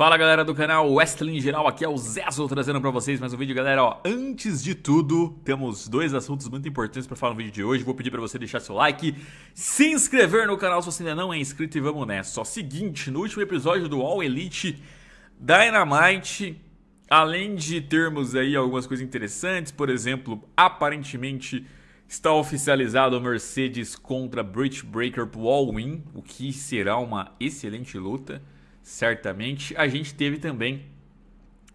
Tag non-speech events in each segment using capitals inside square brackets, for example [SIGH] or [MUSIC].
Fala galera do canal Wrestling Geral, aqui é o Zezo trazendo para vocês mais um vídeo, galera. Ó, antes de tudo, temos dois assuntos muito importantes para falar no vídeo de hoje. Vou pedir para você deixar seu like, se inscrever no canal se você ainda não é inscrito e vamos nessa. Ó, seguinte, no último episódio do All Elite Dynamite, além de termos aí algumas coisas interessantes, por exemplo, aparentemente está oficializado a Mercedes contra Bridge Breaker pro All-In, o que será uma excelente luta certamente. A gente teve também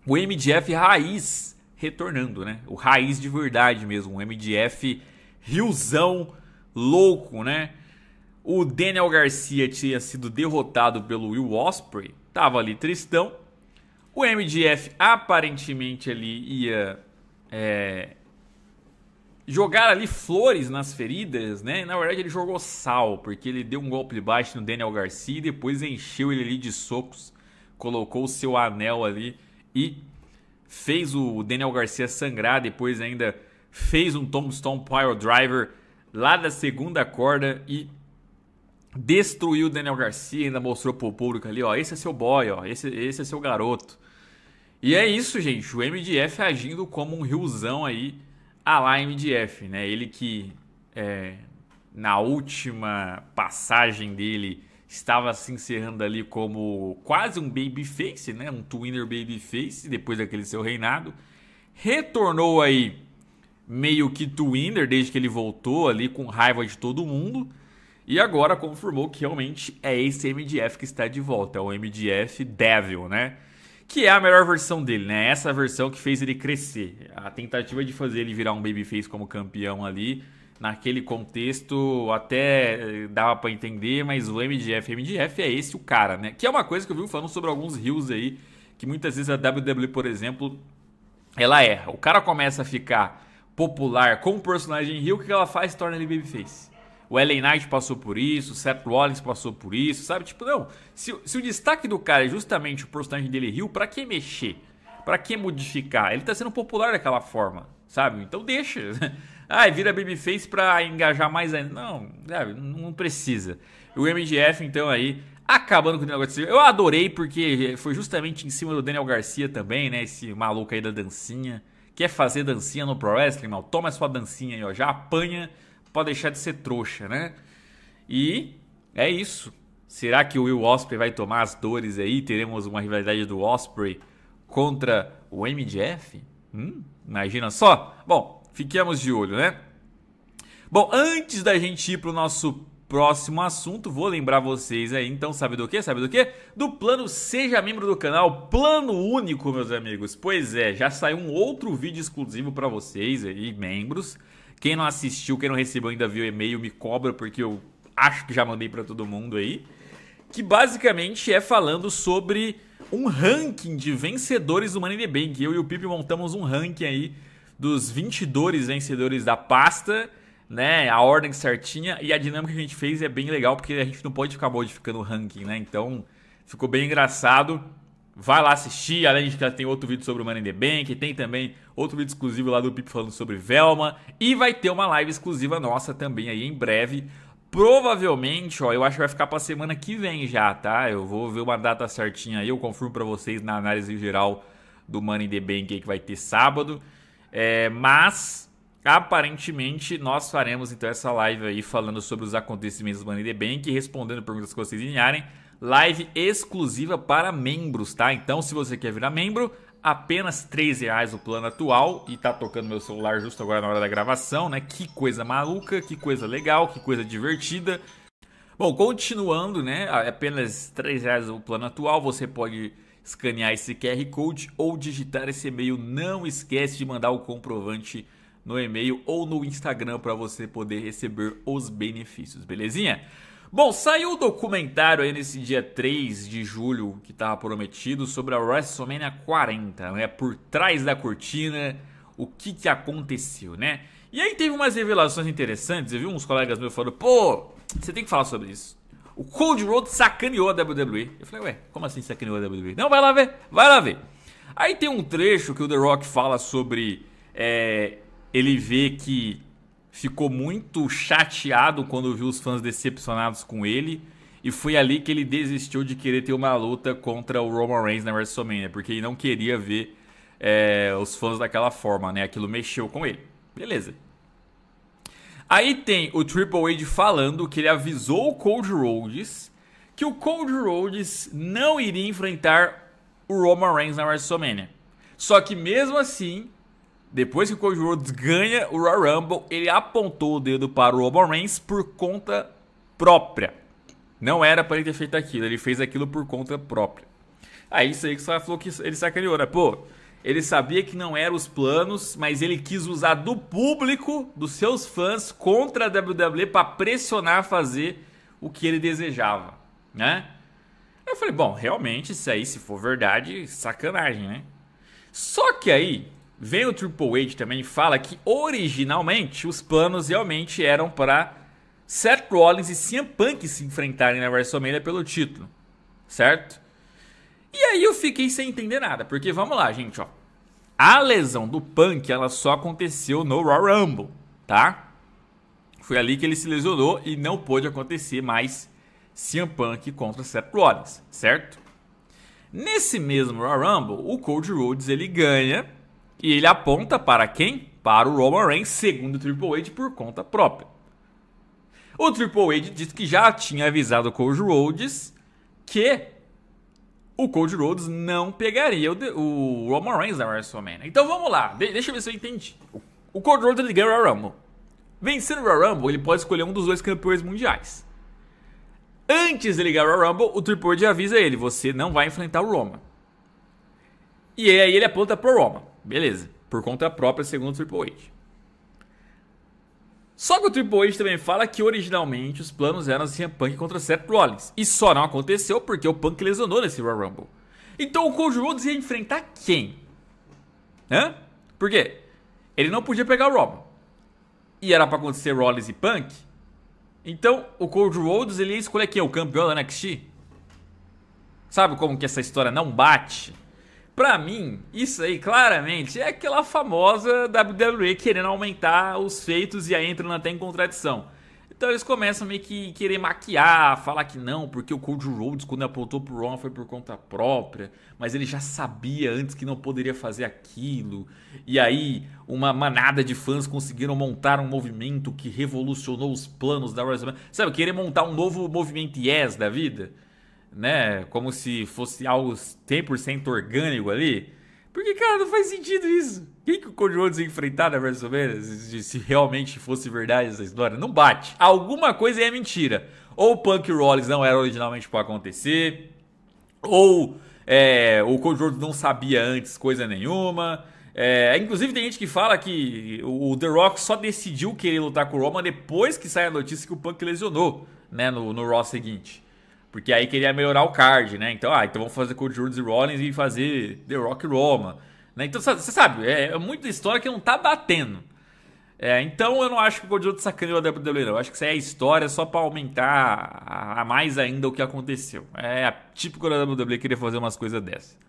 o MDF raiz retornando, né? O raiz de verdade mesmo, o MDF riozão louco, né? O Daniel Garcia tinha sido derrotado pelo Will Osprey, tava ali tristão. O MDF aparentemente ali ia é, jogar ali flores nas feridas, né? Na verdade, ele jogou sal, porque ele deu um golpe de baixo no Daniel Garcia e depois encheu ele ali de socos, colocou o seu anel ali e fez o Daniel Garcia sangrar. Depois, ainda fez um Tombstone Pile Driver lá da segunda corda e destruiu o Daniel Garcia. Ainda mostrou pro público ali: ó, esse é seu boy, ó, esse, esse é seu garoto. E é isso, gente. O MDF agindo como um riozão aí a lá MDF, né? Ele que é, na última passagem dele estava se encerrando ali como quase um babyface, né? Um twinner babyface depois daquele seu reinado. Retornou aí meio que twinner desde que ele voltou ali com raiva de todo mundo. E agora confirmou que realmente é esse MDF que está de volta, é o MDF Devil, né? que é a melhor versão dele, né? É essa versão que fez ele crescer. A tentativa de fazer ele virar um babyface como campeão ali, naquele contexto, até eh, dava para entender, mas o MDF, MDF é esse o cara, né? Que é uma coisa que eu vi falando sobre alguns rios aí, que muitas vezes a WWE, por exemplo, ela erra. O cara começa a ficar popular com o personagem rio, o que ela faz? Torna ele babyface. O Ellen Knight passou por isso, o Seth Rollins passou por isso, sabe? Tipo, não. Se, se o destaque do cara é justamente o personagem dele Rio, para que mexer? Para que modificar? Ele tá sendo popular daquela forma, sabe? Então deixa. ah, [LAUGHS] vira babyface pra engajar mais ainda. Não, sabe? Não precisa. O MGF, então, aí, acabando com o negócio. Eu adorei porque foi justamente em cima do Daniel Garcia também, né? Esse maluco aí da dancinha. Quer fazer dancinha no Pro Wrestling, mal? Toma sua dancinha aí, ó. Já apanha pode deixar de ser trouxa, né? E é isso. Será que o Will Osprey vai tomar as dores aí? Teremos uma rivalidade do Osprey contra o MJF? Hum, imagina só. Bom, fiquemos de olho, né? Bom, antes da gente ir para o nosso próximo assunto, vou lembrar vocês aí, então sabe do que? Sabe do que? Do plano Seja Membro do canal, plano único, meus amigos. Pois é, já saiu um outro vídeo exclusivo para vocês aí, membros. Quem não assistiu, quem não recebeu ainda viu o e-mail, me cobra porque eu acho que já mandei para todo mundo aí. Que basicamente é falando sobre um ranking de vencedores do Money in the Bank. Eu e o Pipe montamos um ranking aí dos 22 vencedores da pasta, né? A ordem certinha e a dinâmica que a gente fez é bem legal porque a gente não pode ficar modificando o ranking, né? Então ficou bem engraçado. Vai lá assistir, além de que tem outro vídeo sobre o Money in the Bank, tem também outro vídeo exclusivo lá do Pip falando sobre Velma e vai ter uma live exclusiva nossa também aí em breve. Provavelmente, ó, eu acho que vai ficar para semana que vem já, tá? Eu vou ver uma data certinha aí, eu confirmo para vocês na análise geral do Money in the Bank que vai ter sábado. É, mas aparentemente nós faremos então essa live aí falando sobre os acontecimentos do Money in the Bank, respondendo perguntas que vocês enviarem live exclusiva para membros, tá? Então, se você quer virar membro, apenas 3 reais o plano atual e tá tocando meu celular justo agora na hora da gravação, né? Que coisa maluca, que coisa legal, que coisa divertida. Bom, continuando, né? Apenas 3 reais o plano atual, você pode escanear esse QR Code ou digitar esse e-mail. Não esquece de mandar o comprovante no e-mail ou no Instagram para você poder receber os benefícios, belezinha? Bom, saiu o documentário aí nesse dia 3 de julho que estava prometido sobre a WrestleMania 40, né? Por trás da cortina, o que que aconteceu, né? E aí teve umas revelações interessantes, eu vi uns colegas meus falando, pô, você tem que falar sobre isso. O Cold Road sacaneou a WWE. Eu falei, ué, como assim sacaneou a WWE? Não, vai lá ver, vai lá ver. Aí tem um trecho que o The Rock fala sobre é, ele vê que ficou muito chateado quando viu os fãs decepcionados com ele. E foi ali que ele desistiu de querer ter uma luta contra o Roman Reigns na WrestleMania, porque ele não queria ver é, os fãs daquela forma, né? Aquilo mexeu com ele. Beleza. Aí tem o Triple H falando que ele avisou o Cold Rhodes que o Cold Rhodes não iria enfrentar o Roman Reigns na WrestleMania. Só que mesmo assim, depois que o Cody Rhodes ganha o Royal Rumble, ele apontou o dedo para o Roman Reigns por conta própria. Não era para ele ter feito aquilo, ele fez aquilo por conta própria. Aí isso aí que só falou que ele sacaneou, né? Pô, ele sabia que não eram os planos, mas ele quis usar do público, dos seus fãs, contra a WWE para pressionar a fazer o que ele desejava, né? Eu falei, bom, realmente, isso aí, se for verdade, sacanagem, né? Só que aí, Vem o Triple H também fala que originalmente os planos realmente eram para Seth Rollins e CM Punk se enfrentarem na WrestleMania pelo título, certo? E aí eu fiquei sem entender nada, porque vamos lá, gente, ó. A lesão do Punk, ela só aconteceu no Raw Rumble, tá? Foi ali que ele se lesionou e não pôde acontecer mais CM Punk contra Seth Rollins, certo? Nesse mesmo Raw Rumble, o Cold Rhodes ele ganha e ele aponta para quem? Para o Roman Reigns, segundo o Triple H, por conta própria. O Triple H disse que já tinha avisado o Cody Rhodes que o Cody Rhodes não pegaria o, o Roman Reigns na WrestleMania. Então vamos lá, de deixa eu ver se eu entendi. O Cody Rhodes ganha o Royal Rumble. Vencendo o Royal Rumble, ele pode escolher um dos dois campeões mundiais. Antes de ligar o Rumble, o Triple H avisa ele, você não vai enfrentar o Roma. E aí ele aponta pro Roma. Beleza, por conta própria, segundo o Triple H. Só que o Triple H também fala que originalmente os planos eram CM assim, Punk contra Seth Rollins. E só não aconteceu porque o Punk lesionou nesse Royal Rumble. Então o Cold Rhodes ia enfrentar quem? Hã? Por quê? Ele não podia pegar o Roman. E era para acontecer Rollins e Punk. Então o Cold Rhodes ele ia escolher quem? O campeão da NXT? Sabe como que essa história não bate? Pra mim, isso aí claramente é aquela famosa WWE querendo aumentar os feitos e aí entra até em contradição. Então eles começam meio que querer maquiar, falar que não, porque o Cody Rhodes quando apontou pro Ron foi por conta própria, mas ele já sabia antes que não poderia fazer aquilo. E aí uma manada de fãs conseguiram montar um movimento que revolucionou os planos da WrestleMania. Sabe, querer montar um novo movimento Yes da vida? né? Como se fosse algo 100% orgânico ali. Porque, cara, não faz sentido isso. Quem que o Cody Rhodes ia enfrentar na WrestleMania se realmente fosse verdade essa história? Não bate. Alguma coisa é mentira. Ou o Punk Rollins não era originalmente para acontecer, ou é, o Cody Rhodes não sabia antes coisa nenhuma. É, inclusive tem gente que fala que o The Rock só decidiu querer lutar com o Roman depois que sai a notícia que o Punk lesionou né, no, no Raw seguinte. Porque aí queria melhorar o card, né? Então, ah, então vamos fazer com o e Rollins e fazer The Rock Roma. Né? Então, você sabe, é, é muita história que não tá batendo. É, então eu não acho que o Goldilocks tá sacaneou a WWE, não. Eu acho que isso aí é história só para aumentar a, a mais ainda o que aconteceu. É típico da WWE querer fazer umas coisas dessas.